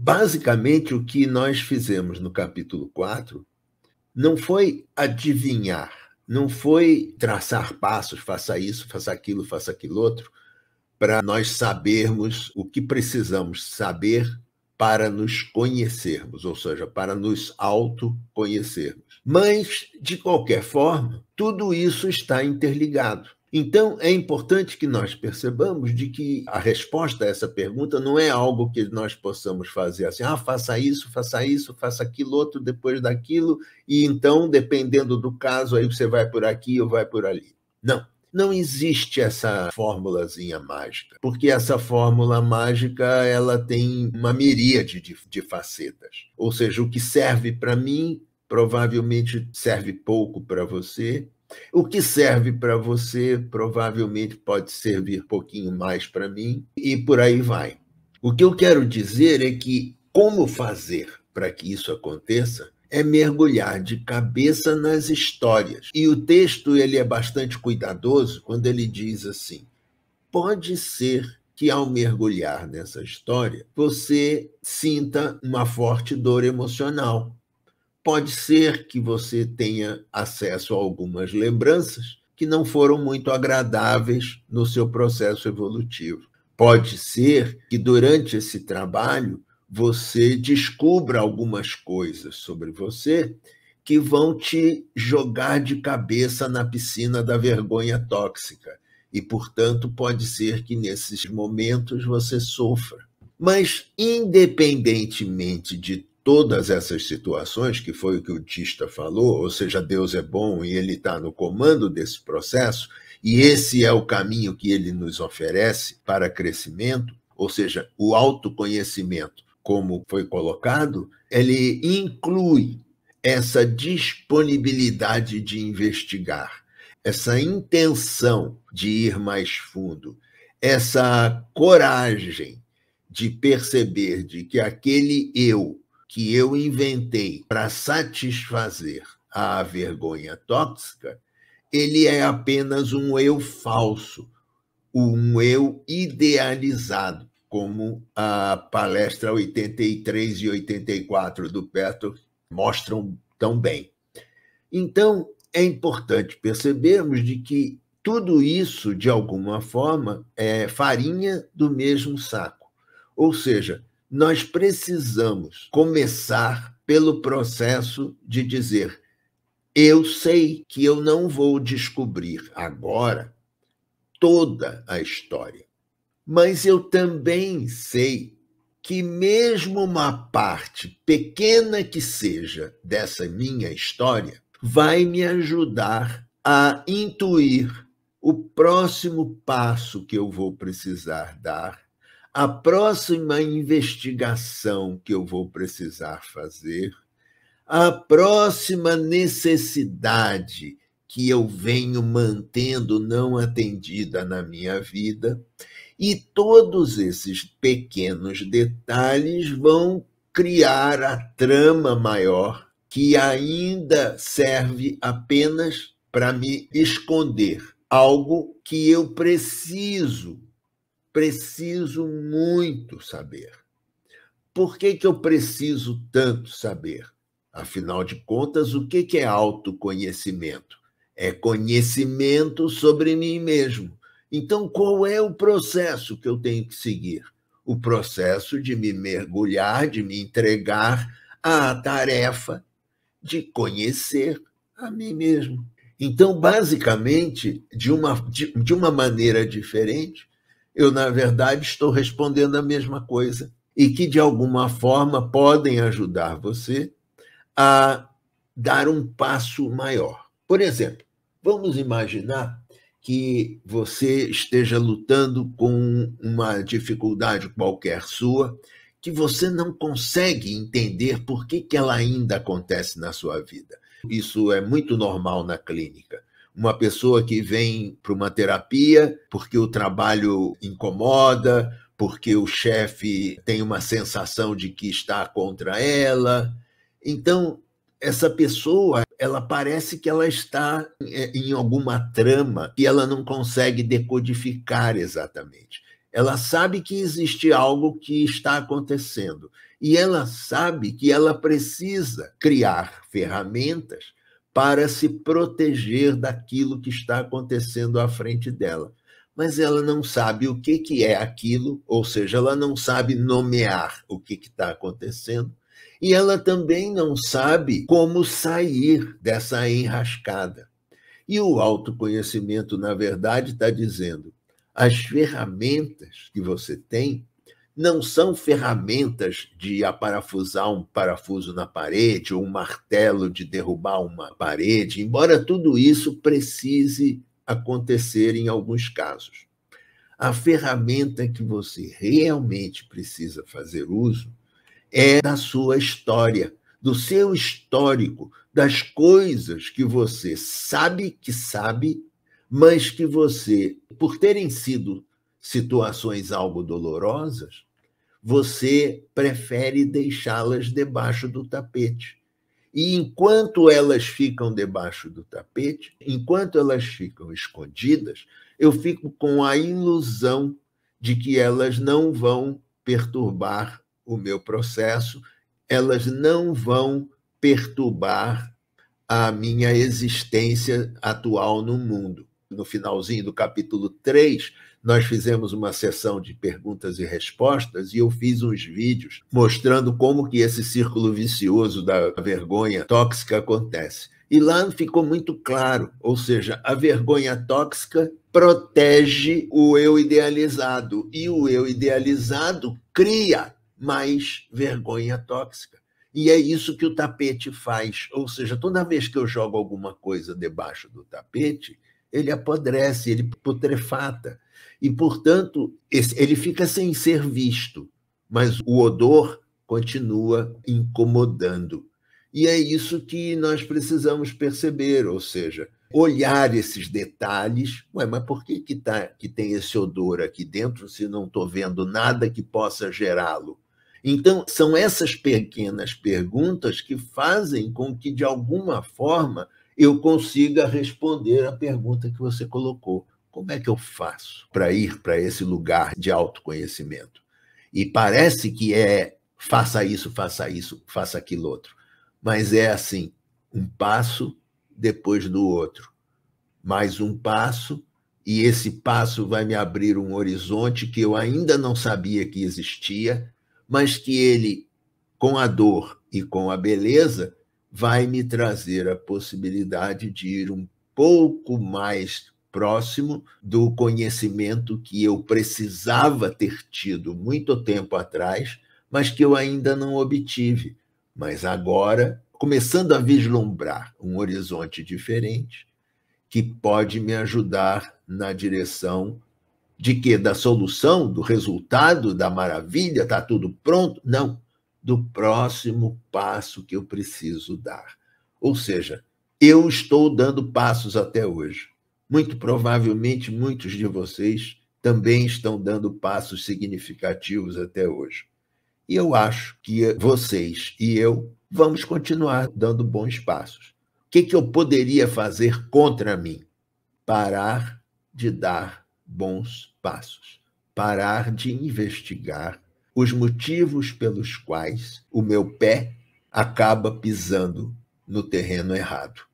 Basicamente, o que nós fizemos no capítulo 4 não foi adivinhar, não foi traçar passos, faça isso, faça aquilo, faça aquilo outro, para nós sabermos o que precisamos saber para nos conhecermos, ou seja, para nos autoconhecermos. Mas, de qualquer forma, tudo isso está interligado. Então, é importante que nós percebamos de que a resposta a essa pergunta não é algo que nós possamos fazer assim, ah, faça isso, faça isso, faça aquilo outro depois daquilo, e então, dependendo do caso, aí você vai por aqui ou vai por ali. Não. Não existe essa fórmulazinha mágica, porque essa fórmula mágica ela tem uma miríade de, de facetas. Ou seja, o que serve para mim provavelmente serve pouco para você o que serve para você provavelmente pode servir pouquinho mais para mim e por aí vai. O que eu quero dizer é que como fazer para que isso aconteça é mergulhar de cabeça nas histórias. E o texto ele é bastante cuidadoso quando ele diz assim: pode ser que ao mergulhar nessa história você sinta uma forte dor emocional, pode ser que você tenha acesso a algumas lembranças que não foram muito agradáveis no seu processo evolutivo. Pode ser que durante esse trabalho você descubra algumas coisas sobre você que vão te jogar de cabeça na piscina da vergonha tóxica. E, portanto, pode ser que nesses momentos você sofra. Mas, independentemente de todas essas situações, que foi o que o Tista falou, ou seja, Deus é bom e ele está no comando desse processo, e esse é o caminho que ele nos oferece para crescimento, ou seja, o autoconhecimento, como foi colocado, ele inclui essa disponibilidade de investigar, essa intenção de ir mais fundo, essa coragem de perceber de que aquele eu que eu inventei para satisfazer a vergonha tóxica, ele é apenas um eu falso, um eu idealizado, como a palestra 83 e 84 do Petro mostram tão bem. Então, é importante percebermos de que tudo isso, de alguma forma, é farinha do mesmo saco. Ou seja, nós precisamos começar pelo processo de dizer: eu sei que eu não vou descobrir agora toda a história, mas eu também sei que, mesmo uma parte pequena que seja dessa minha história, vai me ajudar a intuir o próximo passo que eu vou precisar dar a próxima investigação que eu vou precisar fazer, a próxima necessidade que eu venho mantendo não atendida na minha vida, e todos esses pequenos detalhes vão criar a trama maior que ainda serve apenas para me esconder algo que eu preciso preciso muito saber. Por que, que eu preciso tanto saber? Afinal de contas, o que, que é autoconhecimento? É conhecimento sobre mim mesmo. Então, qual é o processo que eu tenho que seguir? O processo de me mergulhar, de me entregar à tarefa de conhecer a mim mesmo. Então, basicamente, de uma, de, de uma maneira diferente, eu, na verdade, estou respondendo a mesma coisa e que, de alguma forma, podem ajudar você a dar um passo maior. Por exemplo, vamos imaginar que você esteja lutando com uma dificuldade qualquer sua, que você não consegue entender por que, que ela ainda acontece na sua vida. Isso é muito normal na clínica uma pessoa que vem para uma terapia porque o trabalho incomoda, porque o chefe tem uma sensação de que está contra ela. Então, essa pessoa, ela parece que ela está é, em alguma trama e ela não consegue decodificar exatamente. Ela sabe que existe algo que está acontecendo e ela sabe que ela precisa criar ferramentas para se proteger daquilo que está acontecendo à frente dela. Mas ela não sabe o que, que é aquilo, ou seja, ela não sabe nomear o que está acontecendo, e ela também não sabe como sair dessa enrascada. E o autoconhecimento, na verdade, está dizendo: as ferramentas que você tem não são ferramentas de aparafusar um parafuso na parede ou um martelo de derrubar uma parede, embora tudo isso precise acontecer em alguns casos. A ferramenta que você realmente precisa fazer uso é da sua história, do seu histórico, das coisas que você sabe que sabe, mas que você, por terem sido situações algo dolorosas, você prefere deixá-las debaixo do tapete. E enquanto elas ficam debaixo do tapete, enquanto elas ficam escondidas, eu fico com a ilusão de que elas não vão perturbar o meu processo, elas não vão perturbar a minha existência atual no mundo no finalzinho do capítulo 3, nós fizemos uma sessão de perguntas e respostas e eu fiz uns vídeos mostrando como que esse círculo vicioso da vergonha tóxica acontece. E lá ficou muito claro, ou seja, a vergonha tóxica protege o eu idealizado e o eu idealizado cria mais vergonha tóxica. E é isso que o tapete faz, ou seja, toda vez que eu jogo alguma coisa debaixo do tapete, ele apodrece, ele putrefata. E, portanto, ele fica sem ser visto, mas o odor continua incomodando. E é isso que nós precisamos perceber, ou seja, olhar esses detalhes. Ué, mas por que, que, tá, que tem esse odor aqui dentro se não estou vendo nada que possa gerá-lo? Então, são essas pequenas perguntas que fazem com que, de alguma forma, eu consiga responder a pergunta que você colocou. Como é que eu faço para ir para esse lugar de autoconhecimento? E parece que é faça isso, faça isso, faça aquilo outro. Mas é assim, um passo depois do outro. Mais um passo, e esse passo vai me abrir um horizonte que eu ainda não sabia que existia, mas que ele, com a dor e com a beleza, vai me trazer a possibilidade de ir um pouco mais próximo do conhecimento que eu precisava ter tido muito tempo atrás, mas que eu ainda não obtive. Mas agora, começando a vislumbrar um horizonte diferente que pode me ajudar na direção de que da solução, do resultado, da maravilha, está tudo pronto? Não, do próximo passo que eu preciso dar. Ou seja, eu estou dando passos até hoje. Muito provavelmente muitos de vocês também estão dando passos significativos até hoje. E eu acho que vocês e eu vamos continuar dando bons passos. O que, que eu poderia fazer contra mim? Parar de dar bons passos, parar de investigar os motivos pelos quais o meu pé acaba pisando no terreno errado.